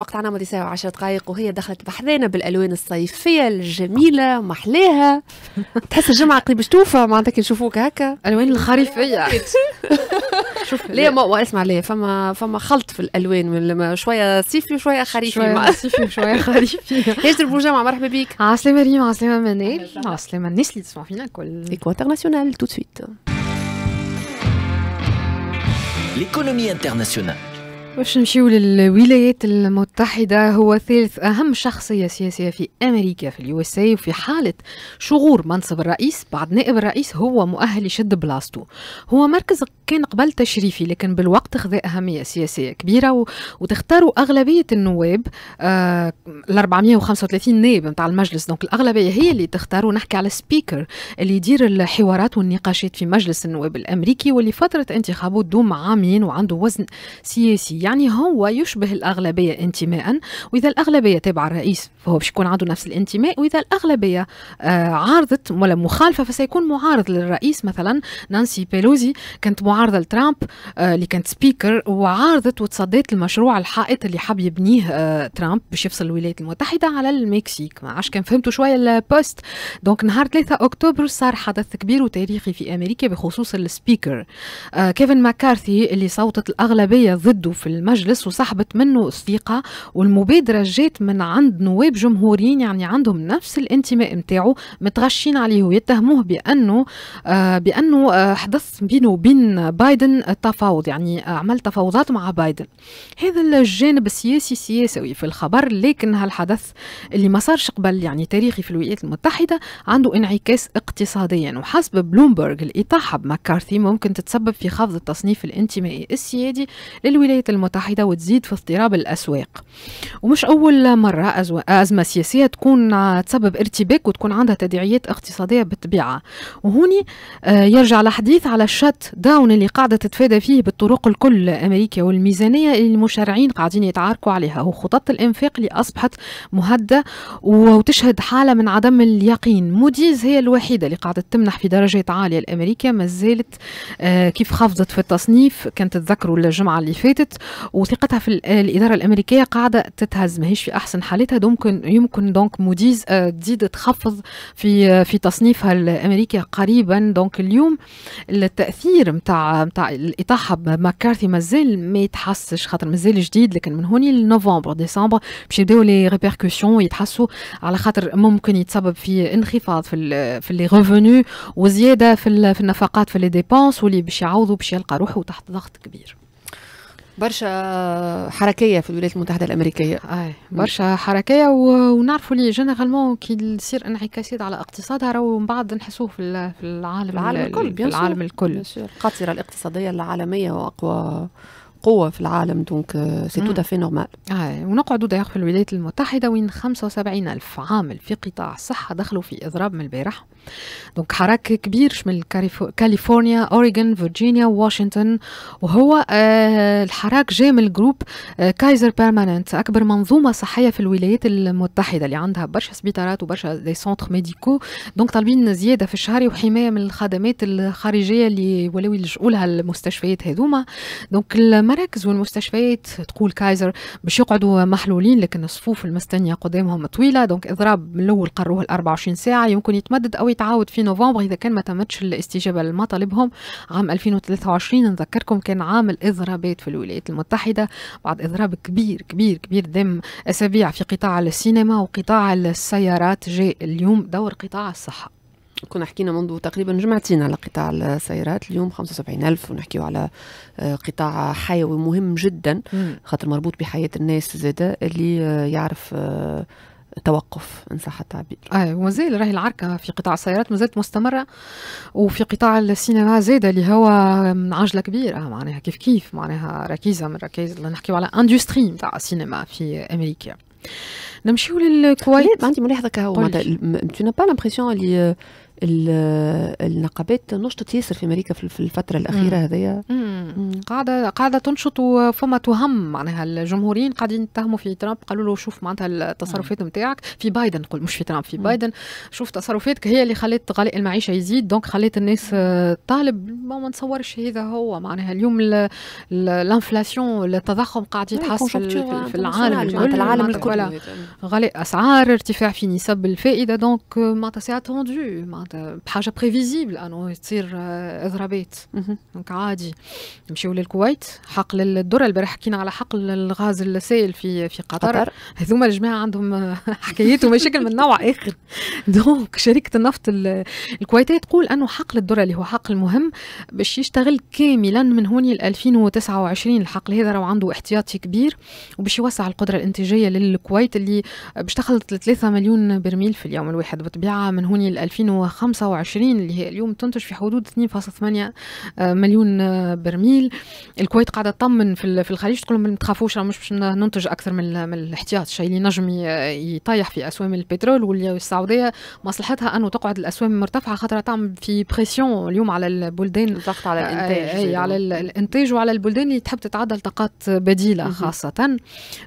وقت عنا ماضي ساعة وعشر دقايق وهي دخلت بحذانا بالألوان الصيفية الجميلة محلاها تحس الجمعة قريب شتوفة معناتها كي نشوفوك هكا ألوان الخريفية شوف ليه ما اسمع ليه فما فما خلط في الألوان شوية صيفي وشوية خريفي شوية صيفي وشوية خريفي ياسر بوجامع مرحبا بك السلامه ريم السلامه منال السلامه الناس اللي تسمع فينا الكل إيكو انترناسيونال تو سويت ليكونومي انترناسيونال باش نمشيو للولايات المتحدة هو ثالث أهم شخصية سياسية في أمريكا في اليو اس إيه، وفي حالة شغور منصب الرئيس بعد نائب الرئيس هو مؤهل يشد بلاصتو هو مركز كان قبل تشريفي لكن بالوقت خذا أهمية سياسية كبيرة وتختاروا أغلبية النواب آه، ال 435 نائب نتاع المجلس دونك الأغلبية هي اللي تختاروا نحكي على سبيكر اللي يدير الحوارات والنقاشات في مجلس النواب الأمريكي واللي فترة انتخابه تدوم عامين وعنده وزن سياسي يعني هو يشبه الأغلبية انتماء وإذا الأغلبية تبع الرئيس فهو باش يكون عنده نفس الانتماء وإذا الأغلبية آه، عارضت ولا مخالفة فسيكون معارض للرئيس مثلا نانسي بيلوزي كانت معارضة لترامب آه، اللي كانت سبيكر وعارضت وتصديت المشروع الحائط اللي حب يبنيه آه، ترامب باش يفصل الولايات المتحدة على المكسيك ما عادش كان فهمتوا شوية البوست دونك نهار 3 أكتوبر صار حدث كبير وتاريخي في أمريكا بخصوص السبيكر كيفن ماكارثي اللي صوتت الأغلبية ضده في المجلس وسحبت منه الثقه والمبادره جات من عند نواب جمهوريين يعني عندهم نفس الانتماء نتاعو متغشين عليه ويتهموه بانه آه بانه آه حدث بينه وبين بايدن تفاوض يعني آه، عمل تفاوضات مع بايدن هذا الجانب السياسي سياسي في الخبر لكن هالحدث اللي ما صارش قبل يعني تاريخي في الولايات المتحده عنده انعكاس اقتصاديا وحسب بلومبرج الاطاحه بمكارثي ممكن تتسبب في خفض التصنيف الانتمائي السيادي للولايات المتحدة وتزيد في اضطراب الأسواق ومش أول مرة أزمة سياسية تكون تسبب ارتباك وتكون عندها تداعيات اقتصادية بالطبيعة وهوني آه، يرجع الحديث على الشت داون اللي قاعدة تتفادى فيه بالطرق الكل أمريكا والميزانية اللي المشرعين قاعدين يتعاركوا عليها وخطط الإنفاق اللي أصبحت مهدة وتشهد حالة من عدم اليقين موديز هي الوحيدة اللي قاعدة تمنح في درجة عالية الأمريكا ما زالت آه، كيف خفضت في التصنيف كانت تذكروا الجمعة اللي فاتت وثقتها في الاداره الامريكيه قاعده تتهز ماهيش في احسن حالتها ممكن يمكن دونك موديز آه، تزيد تخفض في آه، في تصنيفها الامريكي قريبا دونك اليوم التاثير نتاع نتاع الاطاحه بماكارثي مازال ما يتحسش خاطر مازال جديد لكن من هوني لنوفمبر ديسمبر باش يبداو لي ريبيركسيون يتحسوا على خاطر ممكن يتسبب في انخفاض في في لي ريفوني وزياده في, في النفقات في لي ديبونس واللي باش يعوضوا باش يلقى روحه تحت ضغط كبير برشا حركيه في الولايات المتحده الامريكيه اي آه، آه، آه. برشا حركيه و... ونعرفوا لي جينيرالمون كي تصير انعكاسات على اقتصادها راهو من بعد نحسوه في العالم العالم الكل في العالم الكل القاطره الاقتصاديه العالميه واقوى قوه في العالم دونك سي تو دافي نورمال آه. ونقعدوا دايوغ في الولايات المتحده وين 75 الف عامل في قطاع الصحه دخلوا في اضراب من البارح دونك حراك كبير شمل كاليفورنيا اوريغون فيرجينيا واشنطن وهو آه الحراك جاي من الجروب آه كايزر بيرماننت اكبر منظومه صحيه في الولايات المتحده اللي عندها برشا سبيطارات وبرشا دي سونتر ميديكو دونك طالبين زياده في الشهر وحمايه من الخدمات الخارجيه اللي ولاو يلجؤوا لها المستشفيات هذوما دونك المراكز والمستشفيات تقول كايزر باش يقعدوا محلولين لكن الصفوف المستنيه قدامهم طويله دونك اضراب من الاول قروه ال 24 ساعه يمكن يتمدد او يتعاود في نوفمبر اذا كان ما تمتش الاستجابه لمطالبهم عام 2023 نذكركم كان عام الاضرابات في الولايات المتحده بعد اضراب كبير كبير كبير دام اسابيع في قطاع السينما وقطاع السيارات جاء اليوم دور قطاع الصحه كنا حكينا منذ تقريبا جمعتين على قطاع السيارات اليوم 75 ألف ونحكيو على آه، قطاع حيوي مهم جدا خاطر مربوط بحياة الناس زادة اللي آه، يعرف آه، توقف ان صح التعبير. اي ومازال راهي العركه في قطاع السيارات مازالت مستمره وفي قطاع السينما زاده اللي هو عجله كبيره معناها كيف كيف معناها ركيزه من ركائز نحكيو على اندستري نتاع السينما في امريكا. نمشيو للكويت. عندي ملاحظه كهو معناتها تو با لامبرسيون اللي النقابات نشطت ياسر في امريكا في الفتره الاخيره هذيا قاعده قاعده تنشط وفما تهم معناها الجمهوريين قاعدين يتهموا في ترامب قالوا له شوف معناتها التصرفات نتاعك في بايدن قول مش في ترامب في بايدن شوف تصرفاتك هي اللي خلت غلاء المعيشه يزيد دونك خلت الناس طالب ما نتصورش هذا هو معناها اليوم الانفلاسيون التضخم قاعد يتحصل في العالم معناتها العالم الكل غلاء اسعار ارتفاع في نسب الفائده دونك معناتها سي اتوندو بحاجه بريفيزيبل انه تصير اضرابات آه، دونك عادي نمشيو للكويت حقل الدره البارح حكينا على حقل الغاز السائل في في قطر, قطر. هذوما الجماعه عندهم آه، حكايات ومشاكل من نوع اخر دونك شركه النفط الكويتيه تقول انه حقل الدره اللي هو حقل مهم باش يشتغل كاملا من هوني ل 2029 الحقل هذا راهو عنده احتياطي كبير وباش يوسع القدره الانتاجيه للكويت اللي باش تخلط 3 مليون برميل في اليوم الواحد بطبيعه من هوني ل 2025 25 اللي هي اليوم تنتج في حدود 2.8 آه، مليون آه، برميل الكويت قاعده تطمن في في الخليج تقول لهم ما تخافوش راه مش باش ننتج اكثر من من الاحتياط الشيء اللي نجم يطيح في اسوام البترول والسعوديه مصلحتها انه تقعد الاسوام مرتفعه خاطر تعمل في بريسيون اليوم على البلدان الضغط على آه، الانتاج اي على الانتاج وعلى البلدان اللي تحب تتعدى طاقات بديله خاصه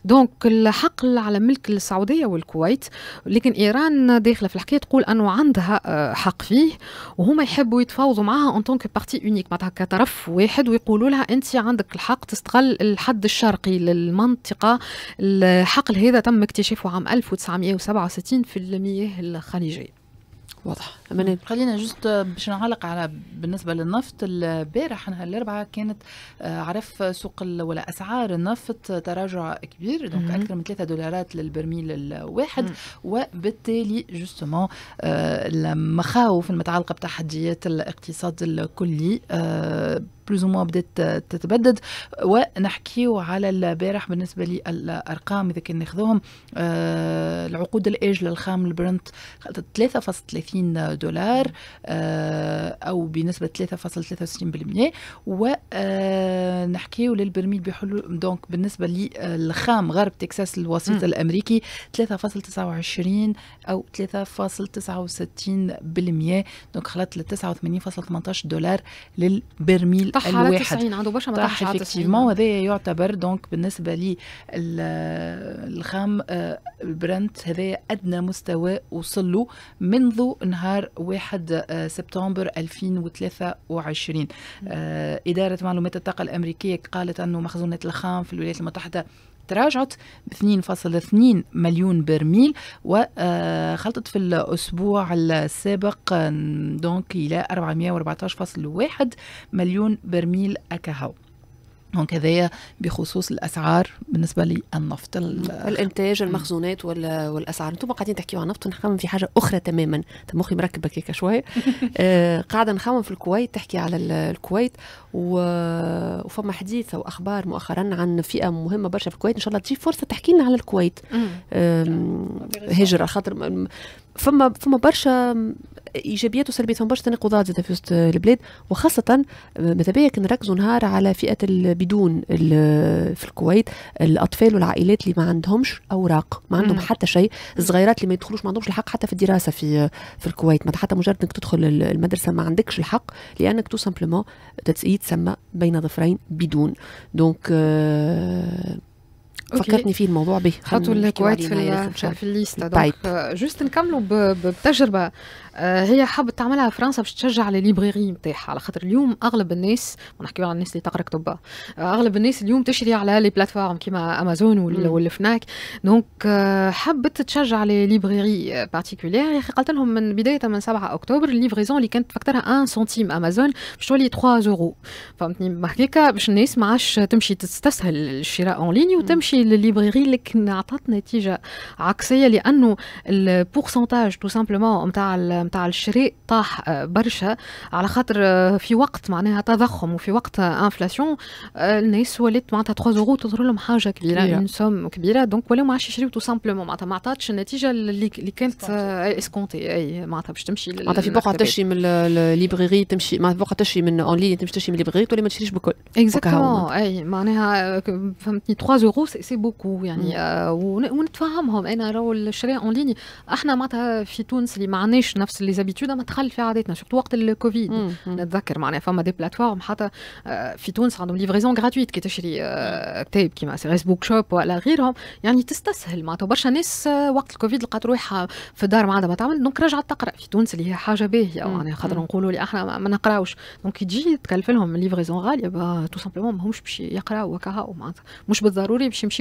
دونك الحقل على ملك السعوديه والكويت لكن ايران داخله في الحكايه تقول انه عندها حق فيه وهما يحبوا يتفاوضوا معاها ان طونك بارتي اونيك معناتها كطرف واحد ويقولوا لها انت عندك الحق تستغل الحد الشرقي للمنطقه الحقل هذا تم اكتشافه عام 1967 في المياه الخليجيه واضح امانات خلينا جست باش نعلق على بالنسبه للنفط البارح نهار الاربعاء كانت آه، عرف سوق ولا اسعار النفط تراجع كبير دونك اكثر من 3 دولارات للبرميل الواحد مم. وبالتالي جوستومون آه، المخاوف المتعلقه بتحديات الاقتصاد الكلي آه، بلوزومون بدات تتبدد ونحكيو على البارح بالنسبه للارقام اذا كان ناخذوهم آه العقود الاجل الخام البرنت 3.30 دولار آه او بنسبه 3.63% ونحكيو آه، للبرميل بحلول دونك بالنسبه للخام غرب تكساس الوسيط م. الامريكي 3.29 او 3.69% دونك خلط ل 89.18 دولار للبرميل طاح على 90 عنده برشا مطاح على 90 وهذا يعتبر دونك بالنسبه للخام آه، البرنت هذا ادنى مستوى وصل له منذ نهار 1 آه، سبتمبر 2023 آه، اداره معلومات الطاقه الامريكيه قالت انه مخزونات الخام في الولايات المتحده تراجعت ب 2.2 مليون برميل وخلطت آه، في الأسبوع السابق دونك إلى 414.1 مليون برميل أكهو وكذا بخصوص الاسعار بالنسبه للنفط الانتاج المخزونات والاسعار انتم قاعدين تحكيوا عن النفط ونخمم في حاجه اخرى تماما مخي مركب هكاك شويه آه قاعده نخمم في الكويت تحكي على الكويت وفما حديث واخبار مؤخرا عن فئه مهمه برشا في الكويت ان شاء الله تجي فرصه تحكي لنا على الكويت هجره خاطر فما فما برشا ايجابيات وسلبيات فما برشا تناقضات زاد في وسط البلاد وخاصه آه، ماذا بيا نركزوا نهار على فئه البدون في الكويت الاطفال والعائلات اللي ما عندهمش اوراق ما عندهم مم. حتى شيء الصغيرات اللي ما يدخلوش ما عندهمش الحق حتى في الدراسه في في الكويت حتى مجرد انك تدخل المدرسه ما عندكش الحق لانك تو سامبلومون يتسمى بين ظفرين بدون دونك آه فكرتني فيه الموضوع به حطوا الكويت في, في الليستا دونك طيب. آه، جوست نكملوا بتجربه آه، هي حابة تعملها فرنسا باش تشجع لي ليبريري نتاعها على خاطر اليوم اغلب الناس ونحكيو على الناس اللي تقرا كتب آه، اغلب الناس اليوم تشري على لي بلاتفورم كيما امازون والفناك دونك حبت تشجع لي ليبريري بارتيكولير يا اخي قالت لهم من بدايه من 7 اكتوبر الليفريزون اللي كانت فكترها 1 سنتيم امازون باش تولي 3 يورو فهمتني هكاك باش الناس ما عادش تمشي تستسهل الشراء اون ليني وتمشي الشيء للليبريري لكن عطات نتيجه عكسيه لانه البورسنتاج تو سامبلومون نتاع نتاع الشراء طاح آه، برشا على خاطر آه، في وقت معناها تضخم وفي وقت انفلاسيون آه، الناس ولات معناتها 3 اورو تظهر لهم حاجه كبيره اون سوم كبيره دونك ولاو ما عادش يشريو تو سامبلومون معناتها ما عطاتش النتيجه اللي كانت اسكونتي اي معناتها باش تمشي معناتها في بقعه تشري من الليبريري تمشي معناتها بقعه تشري من اون لين تمشي تشري من الليبريري تولي ما تشريش بكل اكزاكتومون اي معناها فهمتني 3 اورو ميرسي بوكو يعني آه ونتفهمهم انا راهو الشراء اون ليني احنا معناتها في تونس اللي ما عندناش نفس لي زابيتود ما تخل في عاداتنا سورتو وقت الكوفيد نتذكر معناها فما دي بلاتفورم حتى آه، في تونس عندهم ليفريزون غراتويت كي تشري آه، كتاب كيما سيريس بوك شوب ولا غيرهم يعني تستسهل معناتها برشا ناس آه، وقت الكوفيد لقات روحها في الدار ما عندها ما تعمل دونك رجعت تقرا في تونس اللي هي حاجه باهيه معناها خاطر نقولوا لي احنا ما نقراوش دونك كي تجي تكلف لهم ليفريزون غاليه تو سامبلومون ماهمش باش يقراو وكهاو معناتها مش بالضروري باش يمشي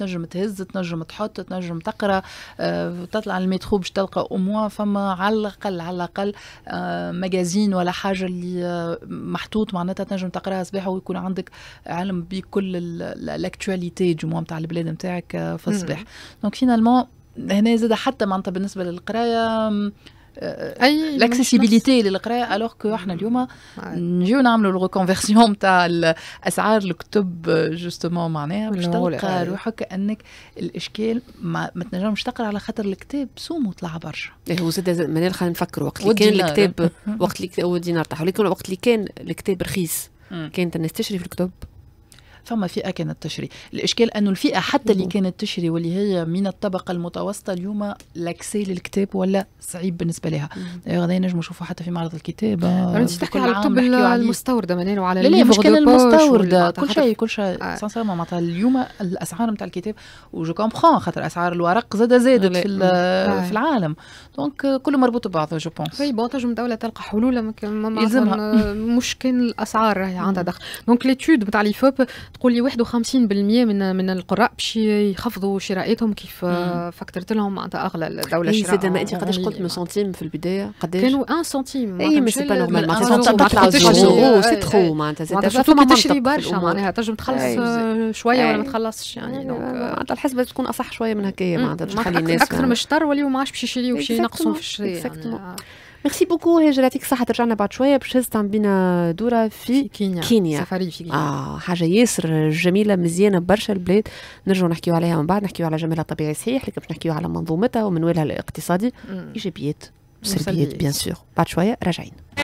تنجم تهز تنجم تحط تنجم تقرا آه، تطلع المترو باش تلقى اموا فما على الاقل على الاقل آه، مجازين ولا حاجه اللي آه، محطوط معناتها تنجم تقراها صباح ويكون عندك علم بكل الاكتواليتي جموع نتاع البلاد نتاعك في الصباح دونك فينالمون هنا زاد حتى معناتها بالنسبه للقرايه لاكسيسيبيليتي للقرايه الوغ كو احنا اليوم نجيو نعملوا الريكونفيرسيون نتاع اسعار الكتب جوستومون معناها باش تلقى روحك انك الاشكال ما, ما تنجمش تقرا على خاطر الكتاب سومو طلع برشا إيه، هو زاد معناها خلينا نفكر وقت اللي كان الكتاب وقت اللي طاح ولكن وقت اللي كان الكتاب رخيص كانت الناس تشري في الكتب فما فئه كانت تشري الاشكال انه الفئه حتى اللي كانت تشري واللي هي من الطبقه المتوسطه اليوم لاكسي للكتاب ولا صعيب بالنسبه لها غادي أيوة، نجم نشوفوا حتى في معرض الكتاب انت تحكي على الكتب المستورده منين وعلى لا لا مش كان المستورده كل شيء كل شيء آه. سانسيرمون معناتها اليوم الاسعار نتاع الكتاب وجو كومبخون خاطر اسعار الورق زاد زادت في آه. في العالم دونك كله مربوط ببعضه جو بونس اي بون تنجم الدوله تلقى حلول آه، مش كان الاسعار راهي عندها دخل دونك ليتود نتاع ليفوب تقول لي 51% من من القراء باش يخفضوا شرائتهم كيف فكرت لهم معناتها اغلى الدوله إيه، شراء زاد ما انت قداش قلت من سنتيم في البدايه قداش كانوا 1 سنتيم اي مي سي با نورمال معناتها سنتيم تطلع سي ترو معناتها زاد فما تشري برشا معناتها تنجم تخلص إيه، شويه ولا ما إيه. تخلصش يعني معناتها الحسبه تكون اصح شويه من هكايا معناتها باش تخلي الناس اكثر يعني. من الشطر وليو ما عادش باش يشريو باش ينقصوا في الشراء يعني. ميرسي بوكو هاجر يعطيك الصحه ترجعنا بعد شويه باش تهزتم بينا دوره في كينيا كينيا سفاري في كينيا اه حاجه ياسر جميله مزيانه برشا البلاد نرجعوا نحكيو عليها من بعد نحكيو على جمالها الطبيعي صحيح لكن باش نحكيو على منظومتها ومنوالها الاقتصادي ايجابيات سلبيات بيان سور بعد شويه راجعين